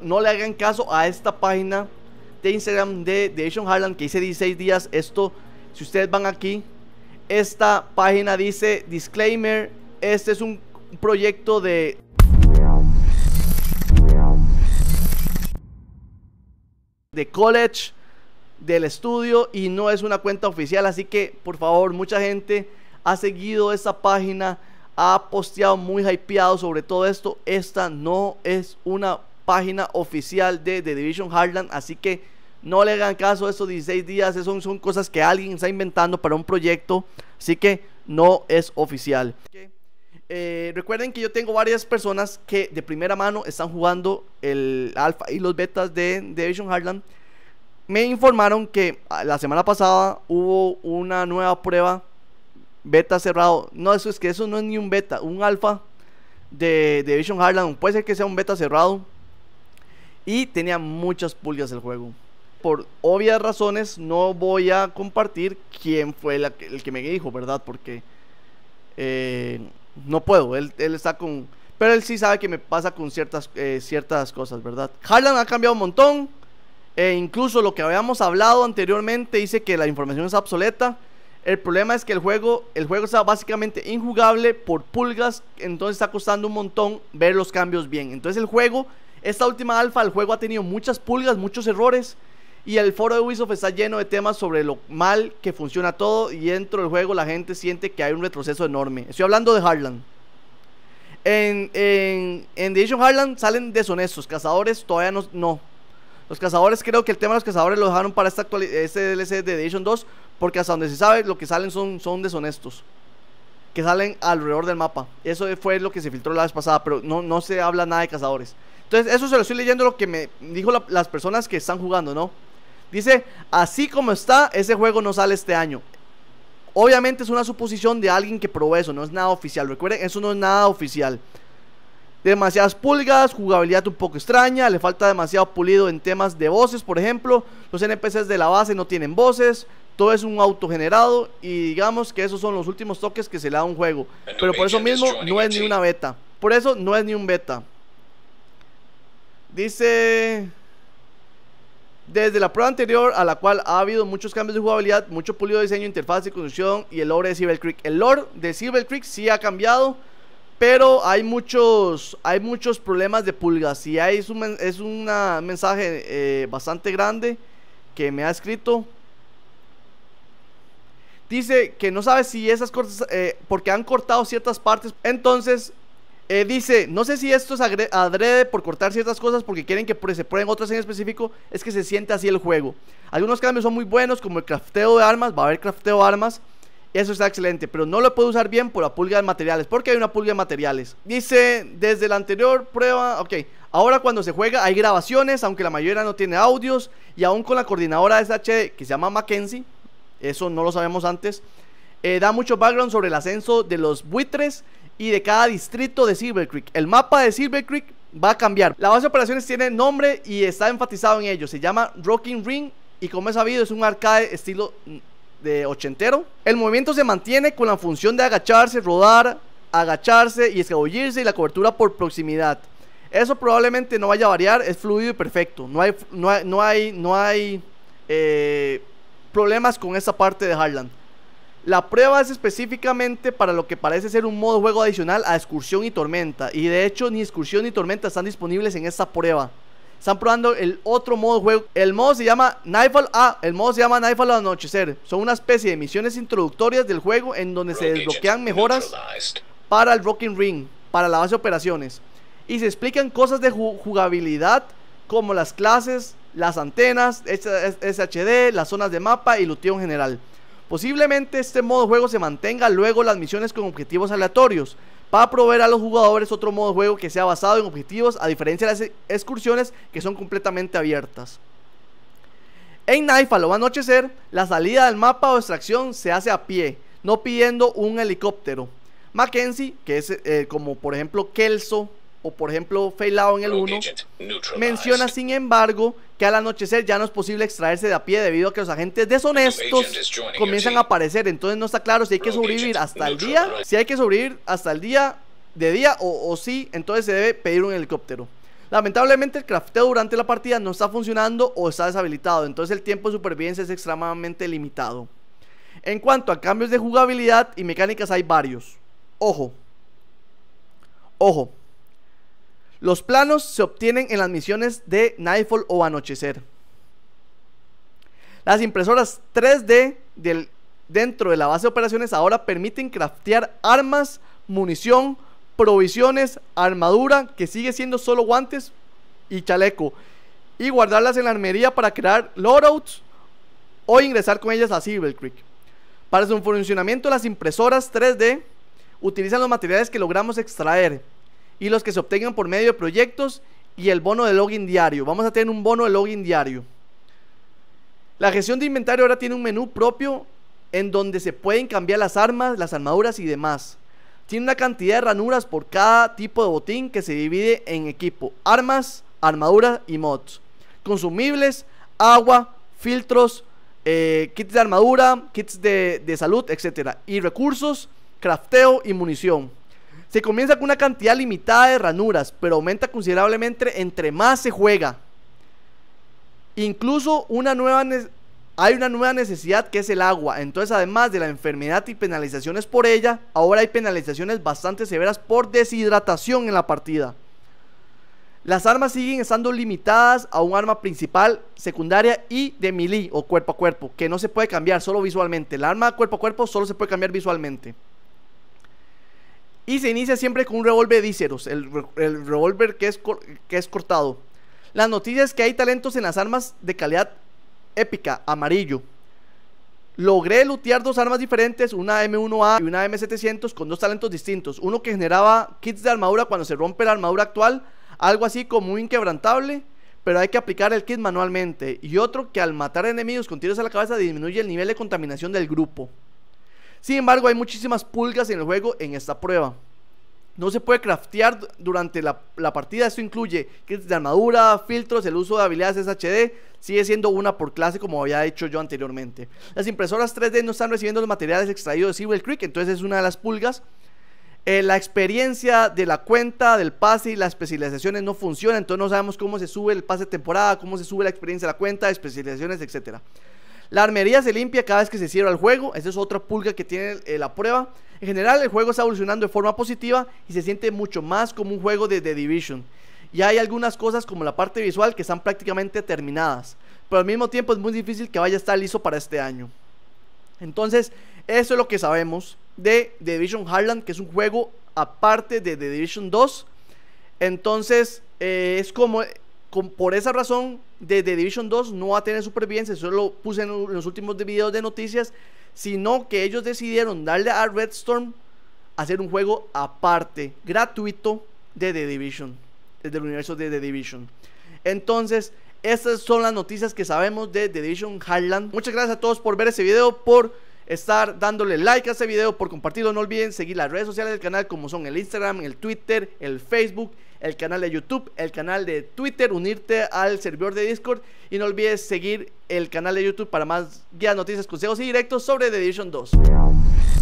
No le hagan caso a esta página de Instagram de Asian Harland que hice 16 días. Esto, si ustedes van aquí, esta página dice disclaimer, este es un proyecto de... de college del estudio y no es una cuenta oficial. Así que, por favor, mucha gente ha seguido esta página, ha posteado muy hypeado sobre todo esto. Esta no es una página oficial de The Division Heartland. Así que no le hagan caso a esos 16 días. son, cosas que alguien está inventando para un proyecto. Así que no es oficial. Eh, recuerden que yo tengo varias personas que de primera mano están jugando el alfa y los betas de, Division Heartland. Me informaron que ah, la semana pasada hubo una nueva prueba beta cerrado. No, eso es que eso no es ni un beta, un alfa de, Division Heartland. Puede ser que sea un beta cerrado. Y tenía muchas pulgas el juego. Por obvias razones no voy a compartir quién fue el que me dijo, ¿verdad? Porque eh, no puedo, él, está con... Pero él sí sabe que me pasa con ciertas, eh, ciertas cosas, ¿verdad? Harlan ha cambiado un montón. E incluso lo que habíamos hablado anteriormente dice que la información es obsoleta. El problema es que el juego, el juego está básicamente injugable por pulgas, entonces está costando un montón ver los cambios bien. Entonces el juego esta última alfa del juego ha tenido muchas pulgas, muchos errores. Y el foro de Ubisoft está lleno de temas sobre lo mal que funciona todo. Y dentro del juego la gente siente que hay un retroceso enorme. Estoy hablando de Harlan. En, The en Division salen deshonestos. Cazadores todavía no, Los cazadores, creo que el tema de los cazadores lo dejaron para esta este DLC de Division 2. Porque hasta donde se sabe, lo que salen son, son deshonestos que salen alrededor del mapa. Eso fue lo que se filtró la vez pasada, pero no, no se habla nada de cazadores. Entonces, eso se lo estoy leyendo lo que me dijo las personas que están jugando, ¿no? Dice, así como está, ese juego no sale este año. Obviamente es una suposición de alguien que probó eso, no es nada oficial. Recuerden, eso no es nada oficial. Demasiadas pulgas, jugabilidad un poco extraña, le falta demasiado pulido en temas de voces, por ejemplo. Los NPCs de la base no tienen voces, todo es un autogenerado y digamos que esos son los últimos toques que se le da a un juego. Pero por eso mismo no es ni una beta. Por eso no es ni un beta. Dice... Desde la prueba anterior, a la cual ha habido muchos cambios de jugabilidad, mucho pulido de diseño, interfaz y construcción y el lore de Silver Creek. El lore de Silver Creek sí ha cambiado, pero hay muchos, hay muchos problemas de pulgas. Y es un, mensaje eh, bastante grande que me ha escrito dice que no sabe si esas cortas eh, porque han cortado ciertas partes. Entonces, eh, dice, no sé si esto es adrede por cortar ciertas cosas porque quieren que se prueben otras en específico, es que se siente así el juego. Algunos cambios son muy buenos, como el crafteo de armas, va a haber crafteo de armas. Eso está excelente, pero no lo puedo usar bien por la pulga de materiales, porque hay una pulga de materiales. Dice, desde la anterior prueba, ok, ahora cuando se juega hay grabaciones, aunque la mayoría no tiene audios, y aún con la coordinadora de SH e, que se llama Mackenzie, eso no lo sabemos antes. Eh, da mucho background sobre el ascenso de los buitres y de cada distrito de Silver Creek. El mapa de Silver Creek va a cambiar. La base de operaciones tiene nombre y está enfatizado en ello. Se llama Rocking Ring y como es sabido es un arcade estilo mm, de ochentero. El movimiento se mantiene con la función de agacharse, rodar, agacharse y escabullirse y la cobertura por proximidad. Eso probablemente no vaya a variar, es fluido y perfecto. No hay, no hay, no hay, no hay eh, problemas con esa parte de Highland La prueba es específicamente para lo que parece ser un modo juego adicional a Excursión y Tormenta, y de hecho ni Excursión ni Tormenta están disponibles en esta prueba. Están probando el otro modo juego. El modo se llama Nightfall ah, el modo se llama Nightfall al anochecer. Son una especie de misiones introductorias del juego en donde se desbloquean mejoras para el Rocking Ring, para la base de operaciones. Y se explican cosas de jugabilidad como las clases, las antenas, SHD, las zonas de mapa y luteo en general. Posiblemente este modo de juego se mantenga luego las misiones con objetivos aleatorios, para proveer a los jugadores otro modo de juego que sea basado en objetivos, a diferencia de las excursiones que son completamente abiertas. En Nightfall o Anochecer, la salida del mapa o extracción se hace a pie, no pidiendo un helicóptero. Mackenzie, que es eh, como por ejemplo Kelso, o por ejemplo failado en el 1, menciona sin embargo que al anochecer ya no es posible extraerse de a pie debido a que los agentes deshonestos comienzan a aparecer. Entonces no está claro si hay que sobrevivir hasta el día, si hay que sobrevivir hasta el día de día o, o si entonces se debe pedir un helicóptero. Lamentablemente el crafteo durante la partida no está funcionando o está deshabilitado, entonces el tiempo de supervivencia es extremadamente limitado. En cuanto a cambios de jugabilidad y mecánicas hay varios. Ojo. Ojo. Los planos se obtienen en las misiones de Nightfall o Anochecer. Las impresoras 3D dentro de la base de operaciones ahora permiten craftear armas, munición, provisiones, armadura, que sigue siendo solo guantes y chaleco, y guardarlas en la armería para crear loadouts o ingresar con ellas a Silver Creek. Para su funcionamiento, las impresoras 3D utilizan los materiales que logramos extraer y los que se obtengan por medio de proyectos y el bono de login diario. Vamos a tener un bono de login diario. La gestión de inventario ahora tiene un menú propio en donde se pueden cambiar las armas, las armaduras y demás. Tiene una cantidad de ranuras por cada tipo de botín que se divide en equipo, armas, armaduras y mods. Consumibles, agua, filtros, eh, kits de armadura, kits de, de salud, etc. Y recursos, crafteo y munición. Se comienza con una cantidad limitada de ranuras, pero aumenta considerablemente entre más se juega. Incluso una nueva hay una nueva necesidad que es el agua. Entonces, además de la enfermedad y penalizaciones por ella, ahora hay penalizaciones bastante severas por deshidratación en la partida. Las armas siguen estando limitadas a un arma principal, secundaria y de melee o cuerpo a cuerpo, que no se puede cambiar solo visualmente. el arma cuerpo a cuerpo solo se puede cambiar visualmente. Y se inicia siempre con un revólver díceros, el, el revólver que es, que es cortado. La noticia es que hay talentos en las armas de calidad épica, amarillo. Logré lutear dos armas diferentes, una M1A y una M700 con dos talentos distintos. Uno que generaba kits de armadura cuando se rompe la armadura actual, algo así como inquebrantable, pero hay que aplicar el kit manualmente. Y otro que al matar enemigos con tiros a la cabeza disminuye el nivel de contaminación del grupo. Sin embargo, hay muchísimas pulgas en el juego en esta prueba. No se puede craftear durante la, partida. Esto incluye kits de armadura, filtros, el uso de habilidades SHD. Sigue siendo una por clase como había hecho yo anteriormente. Las impresoras 3D no están recibiendo los materiales extraídos de Silver Creek, entonces es una de las pulgas. Eh, la experiencia de la cuenta, del pase y las especializaciones no funcionan, entonces no sabemos cómo se sube el pase de temporada, cómo se sube la experiencia de la cuenta, especializaciones, etcétera. La armería se limpia cada vez que se cierra el juego. Esa es otra pulga que tiene eh, la prueba. En general, el juego está evolucionando de forma positiva y se siente mucho más como un juego de The Division. Y hay algunas cosas como la parte visual que están prácticamente terminadas. Pero al mismo tiempo es muy difícil que vaya a estar listo para este año. Entonces, eso es lo que sabemos de The Division Highland. que es un juego aparte de The Division 2. Entonces, eh, es como por esa razón, The Division 2 no va a tener supervivencia. Eso lo puse en, los últimos videos de noticias. Sino que ellos decidieron darle a Red Storm hacer un juego aparte, gratuito, de The Division. Desde el universo de The Division. Entonces, estas son las noticias que sabemos de The Division Highland. Muchas gracias a todos por ver este video, por estar dándole like a este video, por compartirlo. No olviden seguir las redes sociales del canal como son el Instagram, el Twitter, el Facebook, el canal de YouTube, el canal de Twitter, unirte al servidor de Discord y no olvides seguir el canal de YouTube para más guías, noticias, consejos y directos sobre The Division 2.